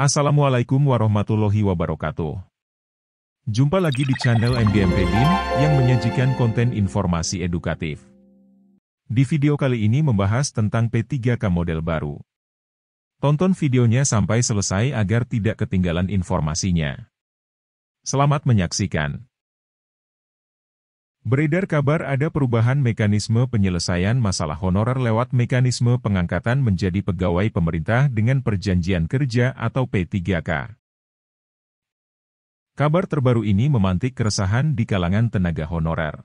Assalamualaikum warahmatullahi wabarakatuh. Jumpa lagi di channel MGMP BIN, yang menyajikan konten informasi edukatif. Di video kali ini membahas tentang P3K model baru. Tonton videonya sampai selesai agar tidak ketinggalan informasinya. Selamat menyaksikan. Beredar kabar ada perubahan mekanisme penyelesaian masalah honorer lewat mekanisme pengangkatan menjadi pegawai pemerintah dengan perjanjian kerja atau P3K. Kabar terbaru ini memantik keresahan di kalangan tenaga honorer.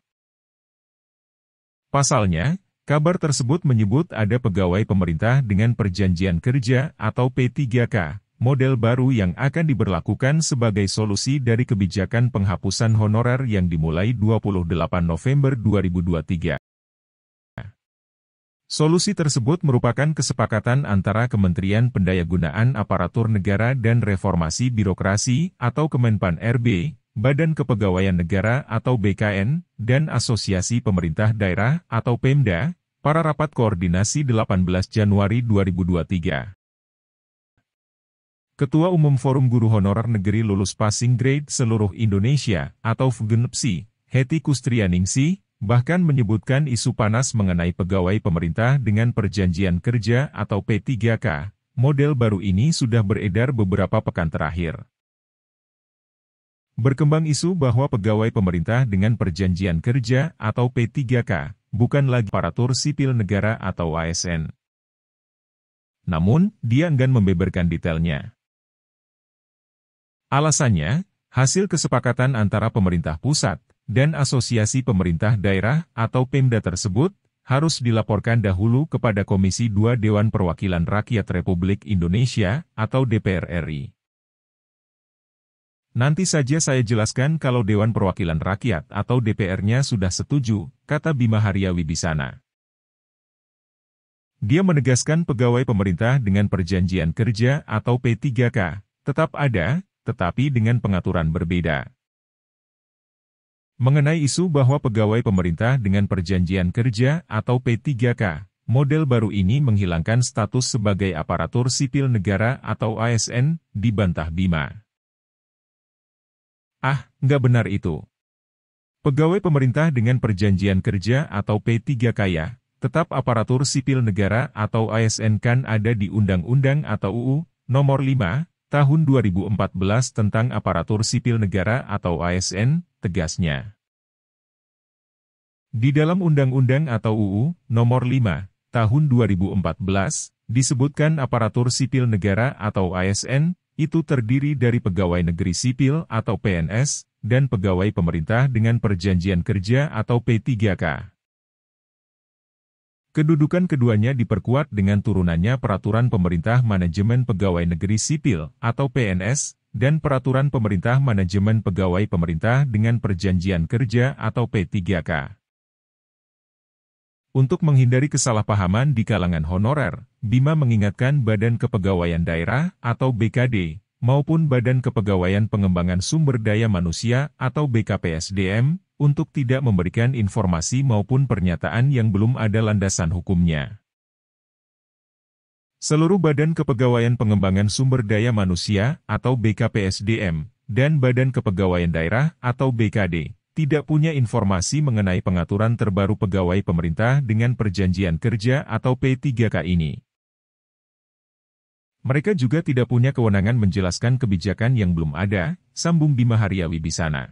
Pasalnya, kabar tersebut menyebut ada pegawai pemerintah dengan perjanjian kerja atau P3K model baru yang akan diberlakukan sebagai solusi dari kebijakan penghapusan honorer yang dimulai 28 November 2023. Solusi tersebut merupakan kesepakatan antara Kementerian Pendayagunaan Aparatur Negara dan Reformasi Birokrasi atau Kemenpan RB, Badan Kepegawaian Negara atau BKN, dan Asosiasi Pemerintah Daerah atau PEMDA, para rapat koordinasi 18 Januari 2023. Ketua Umum Forum Guru Honorer Negeri Lulus Passing Grade Seluruh Indonesia atau FGNPSI, Heti Kustrianingsi, bahkan menyebutkan isu panas mengenai pegawai pemerintah dengan perjanjian kerja atau P3K, model baru ini sudah beredar beberapa pekan terakhir. Berkembang isu bahwa pegawai pemerintah dengan perjanjian kerja atau P3K bukan lagi aparatur sipil negara atau ASN. Namun, dia enggan membeberkan detailnya. Alasannya, hasil kesepakatan antara pemerintah pusat dan asosiasi pemerintah daerah atau PEMDA tersebut harus dilaporkan dahulu kepada Komisi 2 Dewan Perwakilan Rakyat Republik Indonesia atau DPR RI. Nanti saja saya jelaskan kalau Dewan Perwakilan Rakyat atau DPR-nya sudah setuju, kata Bima Haryawi Wibisana. Dia menegaskan pegawai pemerintah dengan perjanjian kerja atau P3K tetap ada tetapi dengan pengaturan berbeda. Mengenai isu bahwa pegawai pemerintah dengan perjanjian kerja atau P3K, model baru ini menghilangkan status sebagai aparatur sipil negara atau ASN, dibantah Bima. Ah, nggak benar itu. Pegawai pemerintah dengan perjanjian kerja atau P3K ya, tetap aparatur sipil negara atau ASN kan ada di Undang-Undang atau UU, nomor 5, tahun 2014 tentang aparatur sipil negara atau ASN, tegasnya. Di dalam Undang-Undang atau UU Nomor 5 Tahun 2014 disebutkan aparatur sipil negara atau ASN itu terdiri dari pegawai negeri sipil atau PNS dan pegawai pemerintah dengan perjanjian kerja atau P3K. Kedudukan keduanya diperkuat dengan turunannya Peraturan Pemerintah Manajemen Pegawai Negeri Sipil atau PNS dan Peraturan Pemerintah Manajemen Pegawai Pemerintah dengan Perjanjian Kerja atau P3K. Untuk menghindari kesalahpahaman di kalangan honorer, Bima mengingatkan Badan Kepegawaian Daerah atau BKD maupun Badan Kepegawaian Pengembangan Sumber Daya Manusia atau BKPSDM untuk tidak memberikan informasi maupun pernyataan yang belum ada landasan hukumnya. Seluruh Badan Kepegawaian Pengembangan Sumber Daya Manusia atau BKPSDM dan Badan Kepegawaian Daerah atau BKD tidak punya informasi mengenai pengaturan terbaru pegawai pemerintah dengan perjanjian kerja atau P3K ini. Mereka juga tidak punya kewenangan menjelaskan kebijakan yang belum ada, sambung Bima Haryawi Bisana.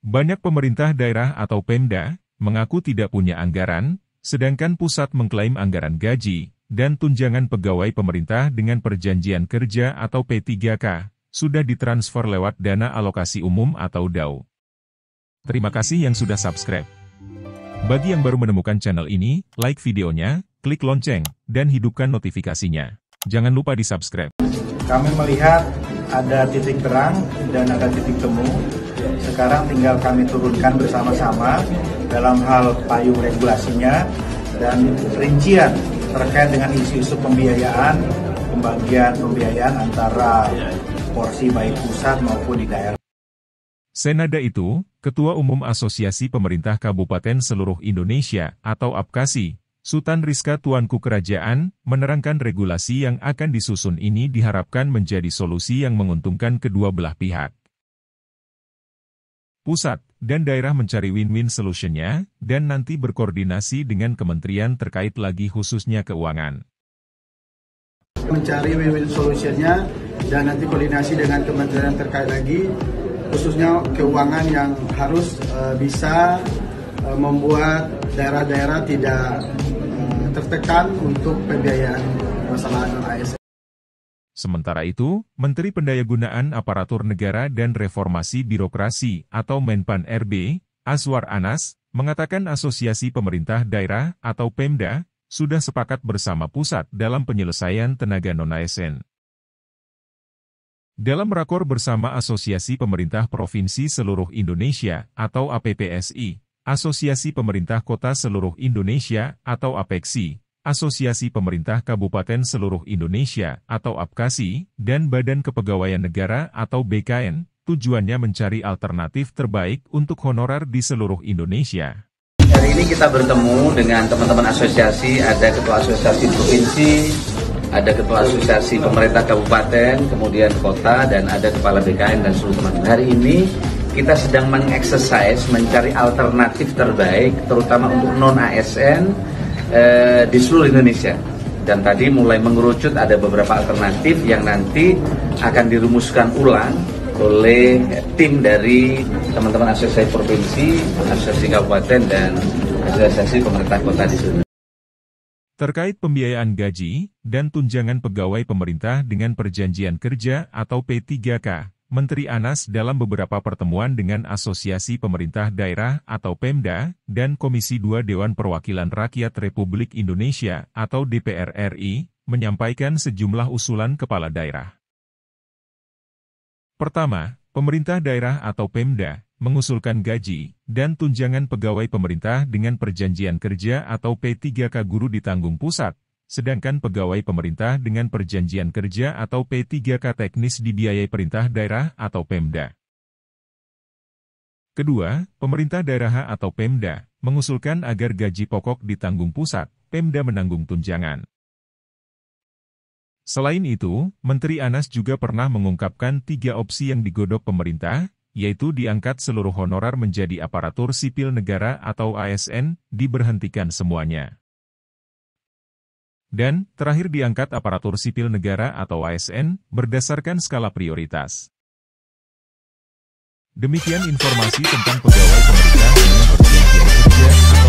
Banyak pemerintah daerah atau Pemda mengaku tidak punya anggaran, sedangkan pusat mengklaim anggaran gaji dan tunjangan pegawai pemerintah dengan perjanjian kerja atau P3K sudah ditransfer lewat dana alokasi umum atau DAO. Terima kasih yang sudah subscribe. Bagi yang baru menemukan channel ini, like videonya, klik lonceng, dan hidupkan notifikasinya. Jangan lupa di-subscribe. Kami melihat ada titik terang dan ada titik temu sekarang tinggal kami turunkan bersama-sama dalam hal payung regulasinya dan rincian terkait dengan isu-isu pembiayaan, pembagian pembiayaan antara porsi baik pusat maupun di daerah. Senada itu, Ketua Umum Asosiasi Pemerintah Kabupaten Seluruh Indonesia atau APKASI, Sultan Rizka Tuanku Kerajaan, menerangkan regulasi yang akan disusun ini diharapkan menjadi solusi yang menguntungkan kedua belah pihak pusat, dan daerah mencari win-win solutionnya, dan nanti berkoordinasi dengan kementerian terkait lagi khususnya keuangan. Mencari win-win solutionnya, dan nanti koordinasi dengan kementerian terkait lagi, khususnya keuangan yang harus uh, bisa uh, membuat daerah-daerah tidak uh, tertekan untuk pembiayaan masalah ASN. Sementara itu, Menteri Pendayagunaan Aparatur Negara dan Reformasi Birokrasi atau Menpan RB, Aswar Anas, mengatakan Asosiasi Pemerintah Daerah atau Pemda sudah sepakat bersama pusat dalam penyelesaian tenaga non-ASN. Dalam rakor bersama Asosiasi Pemerintah Provinsi Seluruh Indonesia atau APPSI, Asosiasi Pemerintah Kota Seluruh Indonesia atau APEXI, Asosiasi Pemerintah Kabupaten Seluruh Indonesia atau APKASI, dan Badan Kepegawaian Negara atau BKN, tujuannya mencari alternatif terbaik untuk honorer di seluruh Indonesia. Hari ini kita bertemu dengan teman-teman asosiasi, ada Ketua Asosiasi Provinsi, ada Ketua Asosiasi Pemerintah Kabupaten, kemudian Kota, dan ada Kepala BKN dan seluruh teman. Hari ini kita sedang mengeksersis mencari alternatif terbaik, terutama untuk non-ASN, eh, di seluruh Indonesia. Dan tadi mulai mengerucut ada beberapa alternatif yang nanti akan dirumuskan ulang oleh tim dari teman-teman asosiasi provinsi, asosiasi kabupaten, dan asosiasi pemerintah kota di seluruh Terkait pembiayaan gaji dan tunjangan pegawai pemerintah dengan perjanjian kerja atau P3K, Menteri Anas dalam beberapa pertemuan dengan Asosiasi Pemerintah Daerah atau PEMDA dan Komisi 2 Dewan Perwakilan Rakyat Republik Indonesia atau DPR RI menyampaikan sejumlah usulan kepala daerah. Pertama, pemerintah daerah atau PEMDA mengusulkan gaji dan tunjangan pegawai pemerintah dengan perjanjian kerja atau P3K guru ditanggung pusat Sedangkan pegawai pemerintah dengan perjanjian kerja atau P3K teknis dibiayai perintah daerah atau Pemda. Kedua, pemerintah daerah atau Pemda mengusulkan agar gaji pokok ditanggung pusat, Pemda menanggung tunjangan. Selain itu, Menteri Anas juga pernah mengungkapkan tiga opsi yang digodok pemerintah, yaitu diangkat seluruh honorar menjadi aparatur sipil negara atau ASN, diberhentikan semuanya. Dan, terakhir diangkat aparatur sipil negara atau ASN, berdasarkan skala prioritas. Demikian informasi tentang pegawai pemerintah dengan perjanjian kerja